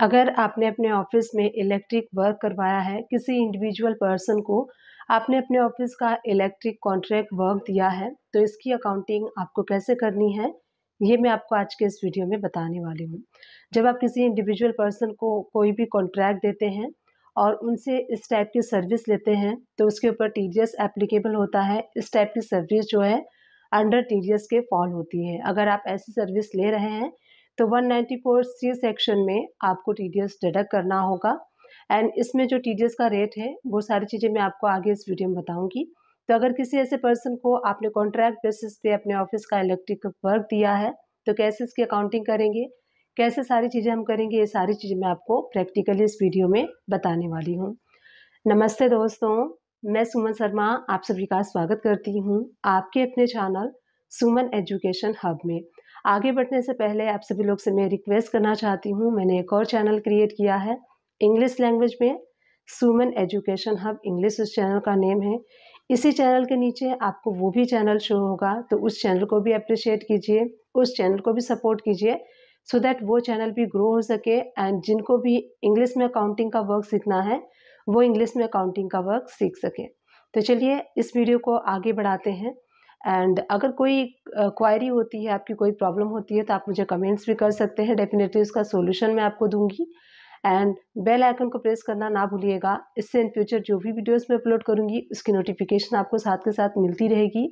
अगर आपने अपने ऑफिस में इलेक्ट्रिक वर्क करवाया है किसी इंडिविजुअल पर्सन को आपने अपने ऑफिस का इलेक्ट्रिक कॉन्ट्रैक्ट वर्क दिया है तो इसकी अकाउंटिंग आपको कैसे करनी है ये मैं आपको आज के इस वीडियो में बताने वाली हूँ जब आप किसी इंडिविजुअल पर्सन को कोई भी कॉन्ट्रैक्ट देते हैं और उनसे इस टाइप की सर्विस लेते हैं तो उसके ऊपर टी एप्लीकेबल होता है इस टाइप की सर्विस जो है अंडर टी के फॉल होती है अगर आप ऐसी सर्विस ले रहे हैं तो 194 सी सेक्शन में आपको टी डी डिडक्ट करना होगा एंड इसमें जो टी का रेट है वो सारी चीज़ें मैं आपको आगे इस वीडियो में बताऊँगी तो अगर किसी ऐसे पर्सन को आपने कॉन्ट्रैक्ट बेसिस पे अपने ऑफिस का इलेक्ट्रिक वर्क दिया है तो कैसे इसकी अकाउंटिंग करेंगे कैसे सारी चीज़ें हम करेंगे ये सारी चीज़ें मैं आपको प्रैक्टिकली इस वीडियो में बताने वाली हूँ नमस्ते दोस्तों मैं सुमन शर्मा आप सभी का स्वागत करती हूँ आपके अपने चैनल सुमन एजुकेशन हब में आगे बढ़ने से पहले आप सभी लोग से मैं रिक्वेस्ट करना चाहती हूँ मैंने एक और चैनल क्रिएट किया है इंग्लिश लैंग्वेज में सुमन एजुकेशन हब इंग्लिश उस चैनल का नेम है इसी चैनल के नीचे आपको वो भी चैनल शो होगा तो उस चैनल को भी अप्रिशिएट कीजिए उस चैनल को भी सपोर्ट कीजिए सो so दैट वो चैनल भी ग्रो हो सके एंड जिनको भी इंग्लिश में अकाउंटिंग का वर्क सीखना है वो इंग्लिश में अकाउंटिंग का वर्क सीख सके तो चलिए इस वीडियो को आगे बढ़ाते हैं एंड अगर कोई क्वायरी होती है आपकी कोई प्रॉब्लम होती है तो आप मुझे कमेंट्स भी कर सकते हैं डेफिनेटली उसका सोल्यूशन मैं आपको दूंगी एंड बेल आइकन को प्रेस करना ना भूलिएगा इससे इन फ्यूचर जो भी वीडियोस मैं अपलोड करूँगी उसकी नोटिफिकेशन आपको साथ के साथ मिलती रहेगी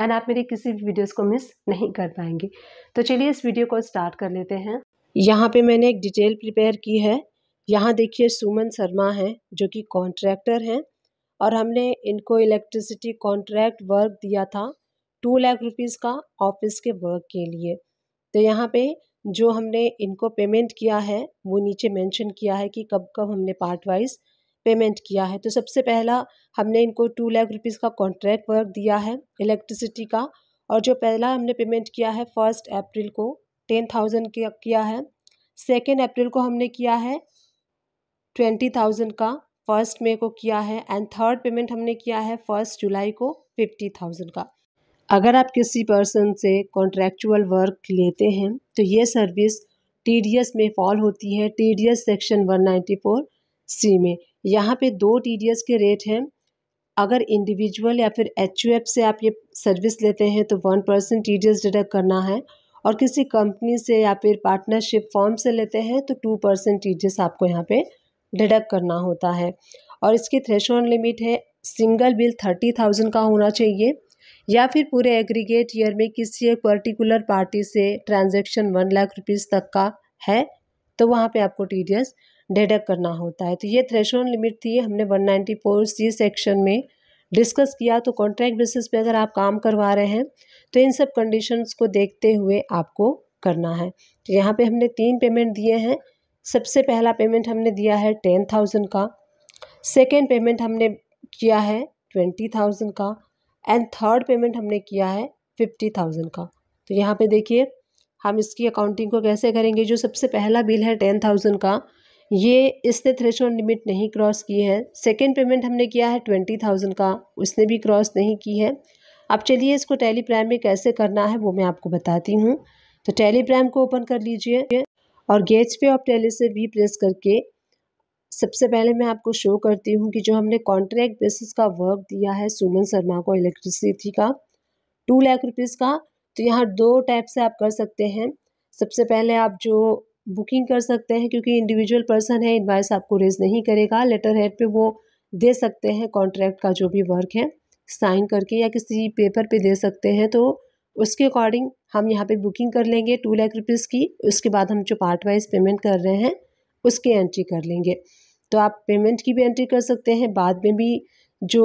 एंड आप मेरे किसी भी वीडियोस को मिस नहीं कर पाएंगे तो चलिए इस वीडियो को स्टार्ट कर लेते हैं यहाँ पे मैंने एक डिटेल प्रिपेयर की है यहाँ देखिए सुमन शर्मा हैं जो कि कॉन्ट्रैक्टर हैं और हमने इनको इलेक्ट्रिसिटी कॉन्ट्रैक्ट वर्क दिया था टू लाख रुपीज़ का ऑफिस के वर्क के लिए तो यहाँ पे जो हमने इनको पेमेंट किया है वो नीचे मेंशन किया है कि कब कब हमने पार्ट वाइज पेमेंट किया है तो सबसे पहला हमने इनको टू लाख रुपीज़ का कॉन्ट्रैक्ट वर्क दिया है इलेक्ट्रिसिटी का और जो पहला हमने पेमेंट किया है फर्स्ट अप्रैल को टेन थाउजेंड किया है सेकेंड अप्रैल को हमने किया है ट्वेंटी थाउजेंड का फर्स्ट मे को किया है एंड थर्ड पेमेंट हमने किया है फर्स्ट जुलाई को फिफ्टी थाउजेंड का अगर आप किसी पर्सन से कॉन्ट्रैक्चुअल वर्क लेते हैं तो ये सर्विस टी में फॉल होती है टी सेक्शन 194 सी में यहाँ पे दो टी के रेट हैं अगर इंडिविजुअल या फिर एच से आप ये सर्विस लेते हैं तो वन परसेंट टी डिडक्ट करना है और किसी कंपनी से या फिर पार्टनरशिप फॉर्म से लेते हैं तो टू परसेंट टी आपको यहाँ पे डिडक्ट करना होता है और इसकी थ्रेशोन लिमिट है सिंगल बिल थर्टी थाउजेंड का होना चाहिए या फिर पूरे एग्रीगेट ईयर में किसी एक पर्टिकुलर पार्टी से ट्रांजेक्शन वन लाख रुपीज़ तक का है तो वहाँ पे आपको टी डी डेडक करना होता है तो ये थ्रेशोन लिमिट थी हमने one ninety four C section में डिस्कस किया तो कॉन्ट्रैक्ट बेसिस पे अगर आप काम करवा रहे हैं तो इन सब कंडीशंस को देखते हुए आपको करना है तो यहाँ पे हमने तीन पेमेंट दिए हैं सबसे पहला पेमेंट हमने दिया है टेन थाउजेंड का सेकेंड पेमेंट हमने किया है ट्वेंटी थाउजेंड का एंड थर्ड पेमेंट हमने किया है फिफ्टी थाउजेंड का तो यहाँ पे देखिए हम इसकी अकाउंटिंग को कैसे करेंगे जो सबसे पहला बिल है टेन थाउजेंड का ये इसने थ्रेश लिमिट नहीं क्रॉस की है सेकेंड पेमेंट हमने किया है ट्वेंटी थाउजेंड का उसने भी क्रॉस नहीं की है अब चलिए इसको टेली प्राइम में कैसे करना है वो मैं आपको बताती हूँ तो टेली प्राइम को ओपन कर लीजिए और गेट्स पे ऑफ टेली से भी प्रेस करके सबसे पहले मैं आपको शो करती हूँ कि जो हमने कॉन्ट्रैक्ट बेसिस का वर्क दिया है सुमन शर्मा को इलेक्ट्रिसिटी का टू लाख रुपीज़ का तो यहाँ दो टाइप से आप कर सकते हैं सबसे पहले आप जो बुकिंग कर सकते हैं क्योंकि इंडिविजुअल पर्सन है इन्वाइस आपको रेज नहीं करेगा लेटर हेड पर वो दे सकते हैं कॉन्ट्रैक्ट का जो भी वर्क है साइन करके या किसी पेपर पे दे सकते हैं तो उसके अकॉर्डिंग हम यहाँ पे बुकिंग कर लेंगे टू लाख रुपीज़ की उसके बाद हम जो पार्ट वाइज पेमेंट कर रहे हैं उसकी एंट्री कर लेंगे तो आप पेमेंट की भी एंट्री कर सकते हैं बाद में भी जो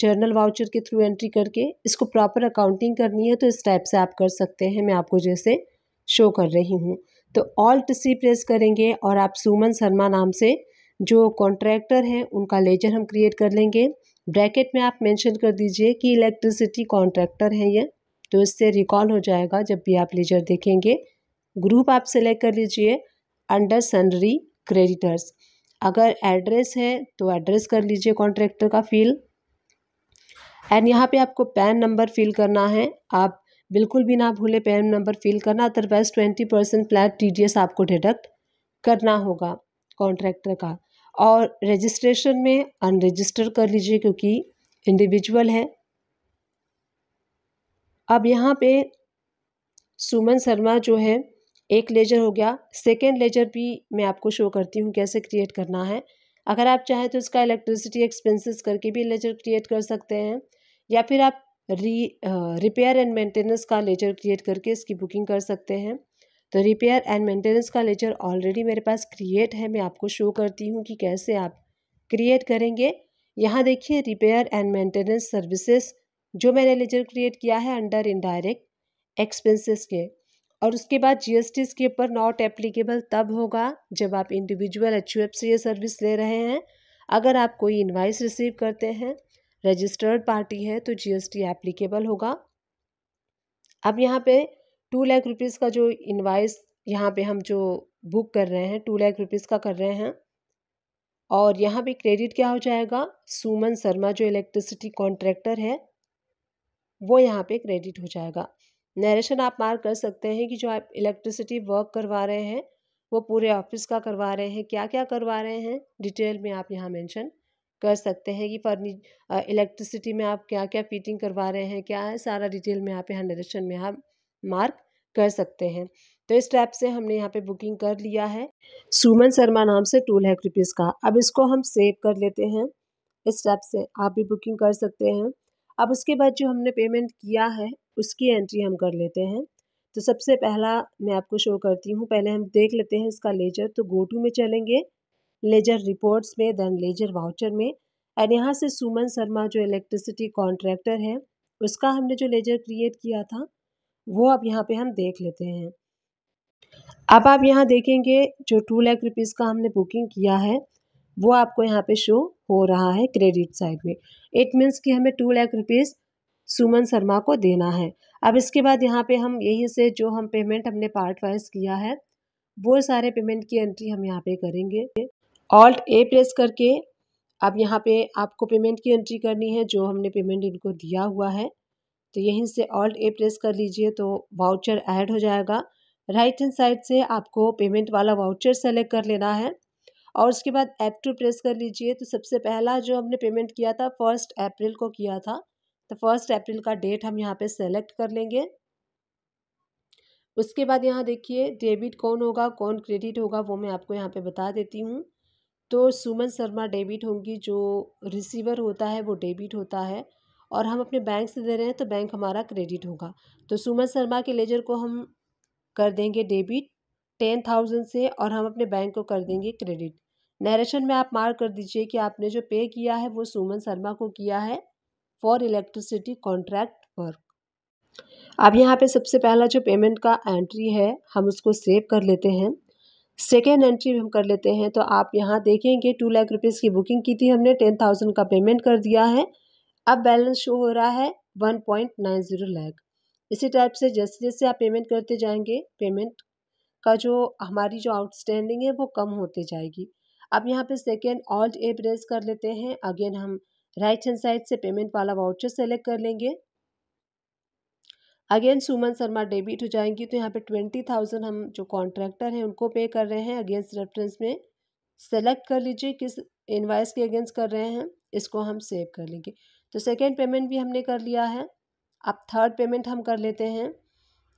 जर्नल वाउचर के थ्रू एंट्री करके इसको प्रॉपर अकाउंटिंग करनी है तो इस टाइप से आप कर सकते हैं मैं आपको जैसे शो कर रही हूँ तो ऑल्ट सी प्रेस करेंगे और आप सुमन शर्मा नाम से जो कॉन्ट्रैक्टर हैं उनका लेजर हम क्रिएट कर लेंगे ब्रैकेट में आप मेंशन कर दीजिए कि इलेक्ट्रिसिटी कॉन्ट्रैक्टर हैं ये तो इससे रिकॉल हो जाएगा जब भी आप लेजर देखेंगे ग्रुप आप सेलेक्ट कर लीजिए अंडर सनरी क्रेडिटर्स अगर एड्रेस है तो एड्रेस कर लीजिए कॉन्ट्रैक्टर का फ़िल एंड यहाँ पे आपको पैन नंबर फिल करना है आप बिल्कुल भी ना भूले पैन नंबर फिल करना otherwise twenty percent flat T आपको डिडक्ट करना होगा कॉन्ट्रैक्टर का और रजिस्ट्रेशन में अनरजिस्टर कर लीजिए क्योंकि इंडिविजुअल है अब यहाँ पे सुमन शर्मा जो है एक लेजर हो गया सेकेंड लेजर भी मैं आपको शो करती हूँ कैसे क्रिएट करना है अगर आप चाहें तो इसका इलेक्ट्रिसिटी एक्सपेंसेस करके भी लेजर क्रिएट कर सकते हैं या फिर आप री रिपेयर एंड मेंटेनेंस का लेजर क्रिएट करके इसकी बुकिंग कर सकते हैं तो रिपेयर एंड मेंटेनेंस का लेजर ऑलरेडी मेरे पास क्रिएट है मैं आपको शो करती हूँ कि कैसे आप क्रिएट करेंगे यहाँ देखिए रिपेयर एंड मेंटेनेंस सर्विसेज जो मैंने लेजर क्रिएट किया है अंडर इनडायरेक्ट एक्सपेंसेस के और उसके बाद जीएसटी के ऊपर नॉट एप्लीकेबल तब होगा जब आप इंडिविजुअल एच से ये सर्विस ले रहे हैं अगर आप कोई इन्वाइस रिसीव करते हैं रजिस्टर्ड पार्टी है तो जीएसटी एप्लीकेबल होगा अब यहाँ पे टू लाख रुपीज़ का जो इन्वाइस यहाँ पे हम जो बुक कर रहे हैं टू लाख रुपीज़ का कर रहे हैं और यहाँ पे क्रेडिट क्या हो जाएगा सुमन शर्मा जो इलेक्ट्रिसिटी कॉन्ट्रैक्टर है वो यहाँ पे क्रेडिट हो जाएगा नरेशन आप मार्क कर सकते हैं कि जो आप इलेक्ट्रिसिटी वर्क करवा रहे हैं वो पूरे ऑफिस का करवा रहे हैं क्या क्या करवा रहे हैं डिटेल में आप यहाँ मेंशन कर सकते हैं कि फर्नी इलेक्ट्रिसिटी में आप क्या क्या फिटिंग करवा रहे हैं क्या है सारा डिटेल में आप यहाँ नरेशन में आप मार्क कर सकते हैं तो इस टैप से हमने यहाँ पे बुकिंग कर लिया है सुमन शर्मा नाम से टू लैख रुपीज़ का अब इसको हम सेव कर लेते हैं इस टाइप से आप भी बुकिंग कर सकते हैं अब उसके बाद जो हमने पेमेंट किया है उसकी एंट्री हम कर लेते हैं तो सबसे पहला मैं आपको शो करती हूँ पहले हम देख लेते हैं इसका लेजर तो गो टू में चलेंगे लेजर रिपोर्ट्स में देन लेजर वाउचर में एंड यहाँ से सुमन शर्मा जो इलेक्ट्रिसिटी कॉन्ट्रैक्टर है उसका हमने जो लेजर क्रिएट किया था वो अब यहाँ पे हम देख लेते हैं अब आप यहाँ देखेंगे जो टू लाख रुपीज़ का हमने बुकिंग किया है वो आपको यहाँ पे शो हो रहा है क्रेडिट साइड में इट मीन्स कि हमें टू लाख रुपीज़ सुमन शर्मा को देना है अब इसके बाद यहाँ पे हम यहीं से जो हम पेमेंट हमने पार्ट वाइज किया है वो सारे पेमेंट की एंट्री हम यहाँ पे करेंगे ऑल्ट ए प्रेस करके अब यहाँ पे आपको पेमेंट की एंट्री करनी है जो हमने पेमेंट इनको दिया हुआ है तो यहीं से ऑल्ट ए प्रेस कर लीजिए तो वाउचर ऐड हो जाएगा राइट हैंड साइड से आपको पेमेंट वाला वाउचर सेलेक्ट कर लेना है और उसके बाद ऐप टू प्रेस कर लीजिए तो सबसे पहला जो हमने पेमेंट किया था फर्स्ट अप्रैल को किया था तो फर्स्ट अप्रैल का डेट हम यहाँ पे सेलेक्ट कर लेंगे उसके बाद यहाँ देखिए डेबिट कौन होगा कौन क्रेडिट होगा वो मैं आपको यहाँ पे बता देती हूँ तो सुमन शर्मा डेबिट होंगी जो रिसीवर होता है वो डेबिट होता है और हम अपने बैंक से दे रहे हैं तो बैंक हमारा क्रेडिट होगा तो सुमन शर्मा के लेजर को हम कर देंगे डेबिट टेन थाउजेंड से और हम अपने बैंक को कर देंगे क्रेडिट नरेशन में आप मार्क कर दीजिए कि आपने जो पे किया है वो सुमन शर्मा को किया है फॉर इलेक्ट्रिसिटी कॉन्ट्रैक्ट वर्क अब यहाँ पे सबसे पहला जो पेमेंट का एंट्री है हम उसको सेव कर लेते हैं सेकेंड एंट्री हम कर लेते हैं तो आप यहाँ देखेंगे टू लाख रुपीज़ की बुकिंग की थी हमने टेन थाउजेंड का पेमेंट कर दिया है अब बैलेंस शो हो रहा है one point nine zero lakh इसी टाइप से जैसे जैसे आप पेमेंट करते जाएंगे पेमेंट का जो हमारी जो आउटस्टैंडिंग है वो कम होती जाएगी अब यहाँ पे सेकेंड ऑल्ट ए प्रेस कर लेते हैं अगेन हम राइट हैंड साइड से पेमेंट वाला वाउचर सेलेक्ट कर लेंगे अगेन सुमन शर्मा डेबिट हो जाएंगी तो यहाँ पे ट्वेंटी थाउजेंड हम जो कॉन्ट्रैक्टर हैं उनको पे कर रहे हैं अगेंस्ट रेफरेंस में सेलेक्ट कर लीजिए किस इनवाइस के अगेंस्ट कर रहे हैं इसको हम सेव कर लेंगे तो सेकेंड पेमेंट भी हमने कर लिया है अब थर्ड पेमेंट हम कर लेते हैं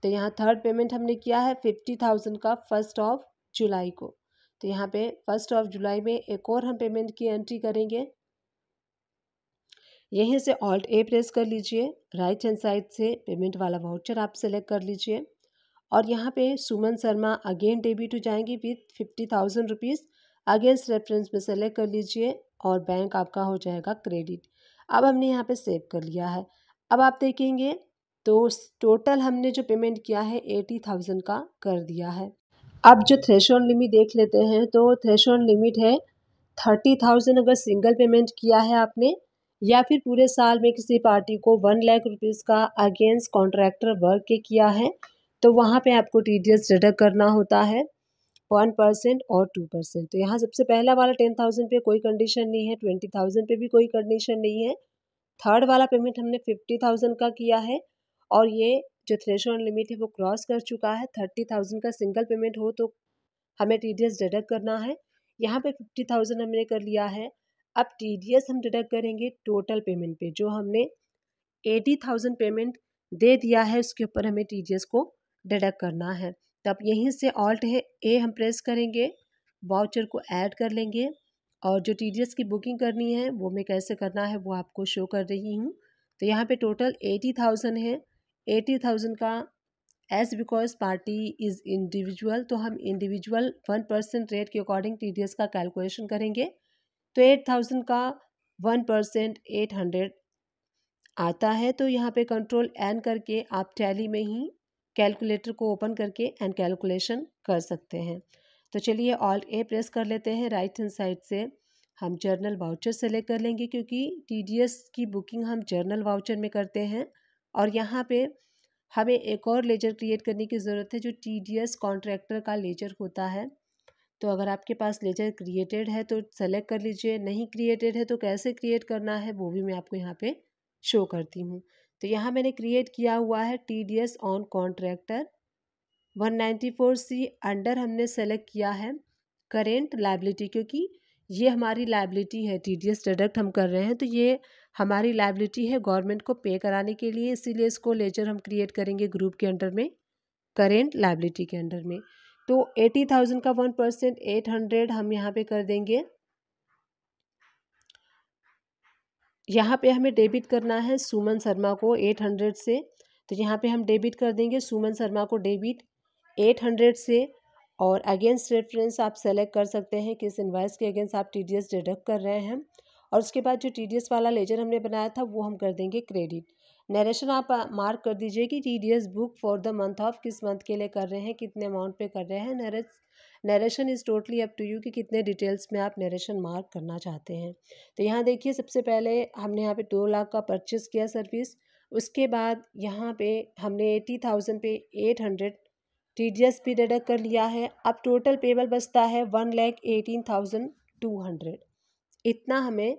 तो यहाँ थर्ड पेमेंट हमने किया है फिफ्टी थाउजेंड का फर्स्ट ऑफ जुलाई को तो यहाँ पे फर्स्ट ऑफ जुलाई में एक और हम पेमेंट की एंट्री करेंगे यहीं से ऑल्ट ए प्रेस कर लीजिए राइट हैंड साइड से पेमेंट वाला वाउचर आप सेलेक्ट कर लीजिए और यहाँ पे सुमन शर्मा अगेन डेबिट हो जाएंगी with fifty thousand rupees against reference में सेलेक्ट कर लीजिए और बैंक आपका हो जाएगा क्रेडिट अब हमने यहाँ पे सेव कर लिया है अब आप देखेंगे तो टोटल हमने जो पेमेंट किया है एटी थाउजेंड का कर दिया है अब जो थ्रेश लिमिट देख लेते हैं तो थ्रेश लिमिट है थर्टी थाउजेंड अगर सिंगल पेमेंट किया है आपने या फिर पूरे साल में किसी पार्टी को वन लाख रुपीज़ का अगेंस्ट कॉन्ट्रैक्टर वर्क के किया है तो वहाँ पे आपको टी डी एस करना होता है वन परसेंट और टू परसेंट तो यहाँ सबसे पहला वाला टेन थाउजेंड पर कोई कंडीशन नहीं है ट्वेंटी थाउजेंड पर भी कोई कंडीशन नहीं है थर्ड वाला पेमेंट हमने फिफ्टी थाउजेंड का किया है और ये जो थ्रेश लिमिट है वो क्रॉस कर चुका है थर्टी थाउजेंड का सिंगल पेमेंट हो तो हमें टी डिडक्ट करना है यहाँ पे फिफ्टी थाउजेंड हमने कर लिया है अब टी हम डिडक्ट करेंगे टोटल पेमेंट पे जो हमने एटी थाउजेंड पेमेंट दे दिया है उसके ऊपर हमें टी को डिडक्ट करना है तब तो यहीं से ऑल्ट है ए हम प्रेस करेंगे वाउचर को ऐड कर लेंगे और जो टी की बुकिंग करनी है वो मैं कैसे करना है वो आपको शो कर रही हूँ तो यहाँ पे टोटल एटी थाउजेंड है एटी थाउजेंड का as because party is individual तो हम इंडिविजुअल वन परसेंट रेट के अकॉर्डिंग टी डी एस का कैलकुलेशन करेंगे तो एट थाउजेंड का वन परसेंट एट हंड्रेड आता है तो यहाँ पे कंट्रोल एन करके आप टैली में ही कैलकुलेटर को ओपन करके एंड कैलकुलेशन कर सकते हैं तो चलिए ऑल ए प्रेस कर लेते हैं राइट हैंड साइड से हम जर्नल वाउचर सेलेक्ट कर लेंगे क्योंकि टी डी एस की बुकिंग हम जर्नल वाउचर में करते हैं और यहाँ पे हमें एक और लेजर क्रिएट करने की ज़रूरत है जो टी डी एस कॉन्ट्रैक्टर का लेजर होता है तो अगर आपके पास लेजर क्रिएटेड है तो सेलेक्ट कर लीजिए नहीं क्रिएटेड है तो कैसे क्रिएट करना है वो भी मैं आपको यहाँ पे शो करती हूँ तो यहाँ मैंने क्रिएट किया हुआ है T D S on contractor one ninety four C under हमने सेलेक्ट किया है करेंट लाइबिलिटी क्योंकि ये हमारी लाइबिलिटी है टी डी एस डिडक्ट हम कर रहे हैं तो ये हमारी लाइबिलिटी है गवर्नमेंट को पे कराने के लिए इसीलिए इसको लेजर हम क्रिएट करेंगे ग्रुप के अंडर में करेंट लाइबिलिटी के अंडर में तो एटी थाउजेंड का वन परसेंट एट हंड्रेड हम यहाँ पे कर देंगे यहाँ पे हमें डेबिट करना है सुमन शर्मा को एट हंड्रेड से तो यहाँ पे हम डेबिट कर देंगे सुमन शर्मा को डेबिट एट हंड्रेड से और अगेंस्ट रेफरेंस आप सेलेक्ट कर सकते हैं किस इन्वाइस के अगेंस्ट आप एस डिडक्ट कर रहे हैं और उसके बाद जो टी वाला लेजर हमने बनाया था वो हम कर देंगे क्रेडिट नरेशन आप मार्क कर दीजिए कि T book for the month of किस मंथ के लिए कर रहे हैं कितने अमाउंट पे कर रहे हैं narration is totally up to you कि कितने डिटेल्स में आप नरेशन मार्क करना चाहते हैं तो यहाँ देखिए सबसे पहले हमने यहाँ पे दो लाख का परचेस किया सर्विस उसके बाद यहाँ पे हमने एटी थाउजेंड पे eight hundred T D S भी डिडक्ट कर लिया है अब टोटल पेबल बचता है one lakh eighteen thousand two hundred इतना हमें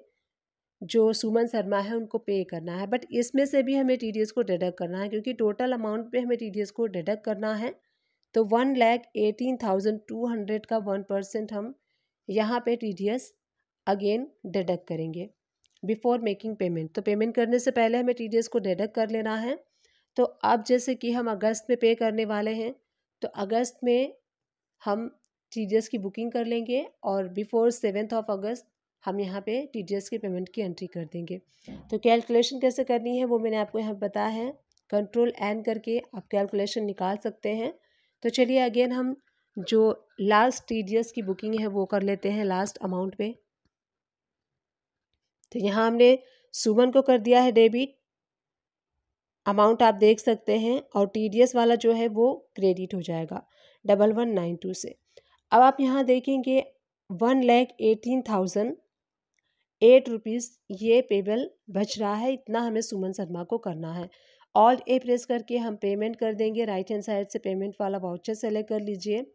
जो सुमन शर्मा है उनको पे करना है बट इसमें से भी हमें टी को डिडक्ट करना है क्योंकि टोटल अमाउंट पे हमें टी को डिडक्ट करना है तो one lakh eighteen thousand two hundred का वन परसेंट हम यहाँ पे टी अगेन डिडक्ट करेंगे बिफोर मेकिंग पेमेंट तो पेमेंट करने से पहले हमें टी को डिडक्ट कर लेना है तो अब जैसे कि हम अगस्त में पे करने वाले हैं तो अगस्त में हम टी की बुकिंग कर लेंगे और बिफोर सेवेंथ ऑफ अगस्त हम यहाँ पे टी की पेमेंट की एंट्री कर देंगे तो कैलकुलेशन कैसे करनी है वो मैंने आपको यहाँ बताया है कंट्रोल एन करके आप कैलकुलेशन निकाल सकते हैं तो चलिए अगेन हम जो लास्ट टी की बुकिंग है वो कर लेते हैं लास्ट अमाउंट पे तो यहाँ हमने सुमन को कर दिया है डेबिट अमाउंट आप देख सकते हैं और टी वाला जो है वो क्रेडिट हो जाएगा डबल वन नाइन टू से अब आप यहाँ देखेंगे one lakh eighteen thousand eight rupees ये पेबल बच रहा है इतना हमें सुमन शर्मा को करना है ऑल ए प्रेस करके हम पेमेंट कर देंगे राइट हैंड साइड से पेमेंट वाला वाउचर सेलेक्ट कर लीजिए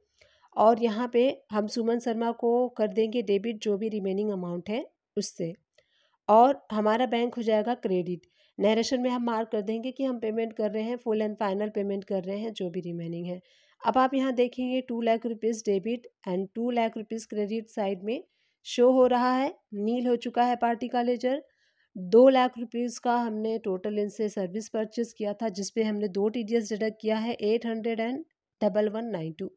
और यहाँ पे हम सुमन शर्मा को कर देंगे डेबिट जो भी रिमेनिंग अमाउंट है उससे और हमारा बैंक हो जाएगा क्रेडिट नरेशन में हम मार्क कर देंगे कि हम पेमेंट कर रहे हैं फुल एंड फाइनल पेमेंट कर रहे हैं जो भी रिमेनिंग है अब आप यहाँ देखेंगे two lakh rupees debit and two lakh rupees credit side में शो हो रहा है नील हो चुका है पार्टी का लेजर दो लाख रुपीज़ का हमने टोटल इनसे सर्विस परचेज़ किया था जिसपे हमने दो टी डी एस डिडक्ट किया है eight hundred and double one nine two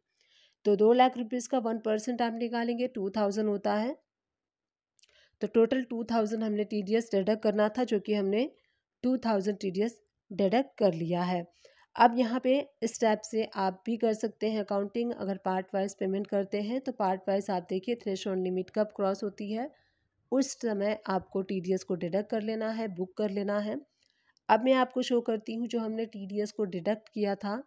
तो दो लाख रुपीज़ का वन परसेंट आप निकालेंगे टू थाउजेंड होता है तो टोटल टू थाउजेंड हमने टी डी एस डिडक्ट करना था जो कि हमने two thousand T D S deduct कर लिया है अब यहाँ पे स्टेप से आप भी कर सकते हैं अकाउंटिंग अगर पार्ट वाइज पेमेंट करते हैं तो पार्ट वाइज आप देखिए थ्रेश लिमिट कब क्रॉस होती है उस समय आपको टी को डिडक्ट कर लेना है बुक कर लेना है अब मैं आपको शो करती हूँ जो हमने टी को डिडक्ट किया था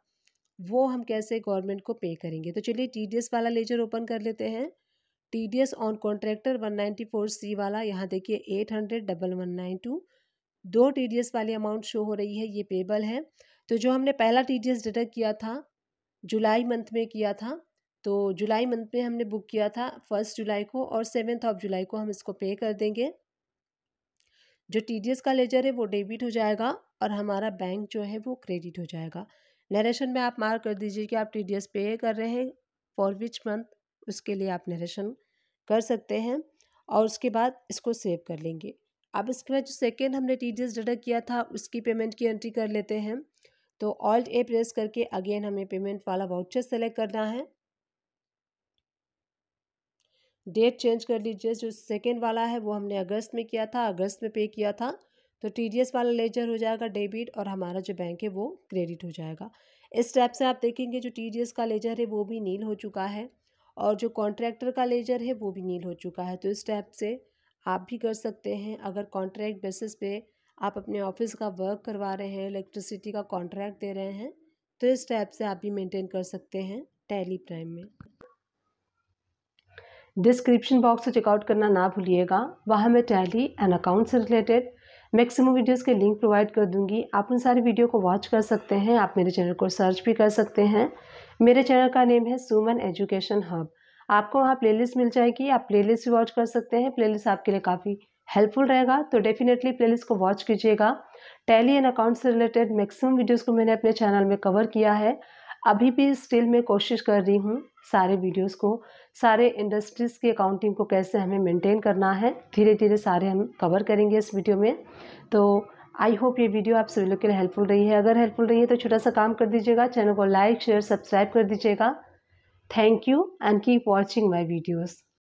वो हम कैसे गवर्नमेंट को पे करेंगे तो चलिए टी वाला लेजर ओपन कर लेते हैं T D S on contractor one ninety four C वाला यहाँ देखिए eight hundred double one nine two दो टी डी एस वाली अमाउंट शो हो रही है ये पेबल है तो जो हमने पहला टी डी एस डेटा किया था जुलाई मंथ में किया था तो जुलाई मंथ में हमने बुक किया था फर्स्ट जुलाई को और सेवेंथ ऑफ जुलाई को हम इसको पे कर देंगे जो टी डी एस का लेजर है वो डेबिट हो जाएगा और हमारा बैंक जो है वो क्रेडिट हो जाएगा नरेशन में आप मार्क कर दीजिए कि आप टी डी एस पे कर रहे हैं फॉर विच मंथ उसके लिए आप नरेशन कर सकते हैं और उसके बाद इसको सेव कर लेंगे अब इसके बाद जो सेकेंड हमने टी डी एस डेटा किया था उसकी पेमेंट की एंट्री कर लेते हैं तो ऑल्ट ए प्रेस करके अगेन हमें पेमेंट वाला वाउचर सेलेक्ट करना है डेट चेंज कर लीजिए जो सेकेंड वाला है वो हमने अगस्त में किया था अगस्त में पे किया था तो टी वाला लेजर हो जाएगा डेबिट और हमारा जो बैंक है वो क्रेडिट हो जाएगा इस स्टेप से आप देखेंगे जो टी का लेजर है वो भी नील हो चुका है और जो कॉन्ट्रैक्टर का लेजर है वो भी नील हो चुका है तो इस स्टेप से आप भी कर सकते हैं अगर कॉन्ट्रैक्ट बेसिस पे आप अपने ऑफिस का वर्क करवा रहे हैं इलेक्ट्रिसिटी का कॉन्ट्रैक्ट दे रहे हैं तो इस टाइप से आप भी मेंटेन कर सकते हैं टैली प्राइम में डिस्क्रिप्शन बॉक्स से चेकआउट करना ना भूलिएगा वहाँ मैं टैली एंड अकाउंट से रिलेटेड मैक्सिमम वीडियोस के लिंक प्रोवाइड कर दूंगी आप उन सारी वीडियो को वॉच कर सकते हैं आप मेरे चैनल को सर्च भी कर सकते हैं मेरे चैनल का नेम है सुमन एजुकेशन हब आपको वहाँ प्लेलिस्ट मिल जाएगी आप प्लेलिस्ट भी वॉच कर सकते हैं प्लेलिस्ट आपके लिए काफ़ी हेल्पफुल रहेगा तो डेफिनेटली प्लेलिस्ट को वॉच कीजिएगा टैली एंड अकाउंट से रिलेटेड मैक्सिमम वीडियोस को मैंने अपने चैनल में कवर किया है अभी भी स्टिल मैं कोशिश कर रही हूँ सारे वीडियोस को सारे इंडस्ट्रीज़ की अकाउंटिंग को कैसे हमें मेंटेन करना है धीरे धीरे सारे हम कवर करेंगे इस वीडियो में तो आई होप ये वीडियो आप सभी लोग के लिए हेल्पफुल रही है अगर हेल्पफुल रही है तो छोटा सा काम कर दीजिएगा चैनल को लाइक शेयर सब्सक्राइब कर दीजिएगा thank you and keep watching my videos